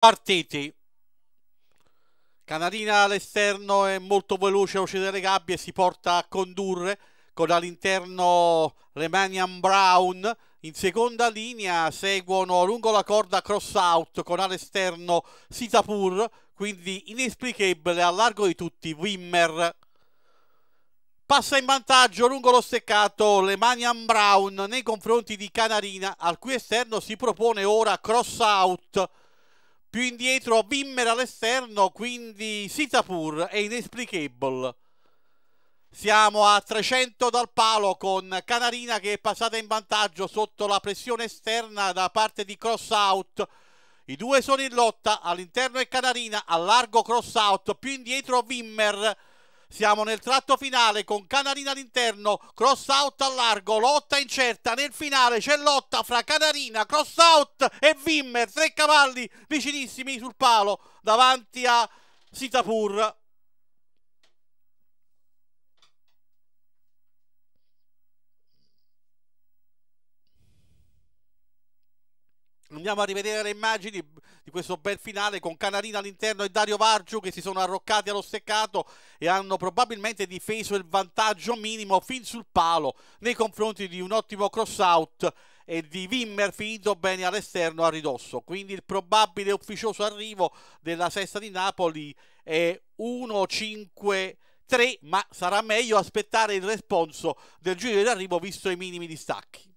partiti. Canarina all'esterno è molto veloce, uscita dalle gabbie, si porta a condurre con all'interno Remanian Brown. In seconda linea seguono lungo la corda cross out con all'esterno Sitapur, quindi inesplicabile al largo di tutti Wimmer. Passa in vantaggio lungo lo steccato Lemanian Brown nei confronti di Canarina, al cui esterno si propone ora cross out più indietro Wimmer all'esterno, quindi Sitapur è Inexplicable. Siamo a 300 dal palo con Canarina che è passata in vantaggio sotto la pressione esterna da parte di Crossout. I due sono in lotta, all'interno è Canarina, a largo Crossout, più indietro Wimmer siamo nel tratto finale con Canarina all'interno, cross out a largo, lotta incerta. Nel finale c'è lotta fra Canarina, cross out e Wimmer. Tre cavalli vicinissimi sul palo davanti a Sitapur. Andiamo a rivedere le immagini di questo bel finale con Canarina all'interno e Dario Vargiu che si sono arroccati allo steccato e hanno probabilmente difeso il vantaggio minimo fin sul palo nei confronti di un ottimo cross out e di Wimmer finito bene all'esterno a ridosso. Quindi il probabile ufficioso arrivo della sesta di Napoli è 1-5 3, ma sarà meglio aspettare il responso del giro d'arrivo visto i minimi distacchi.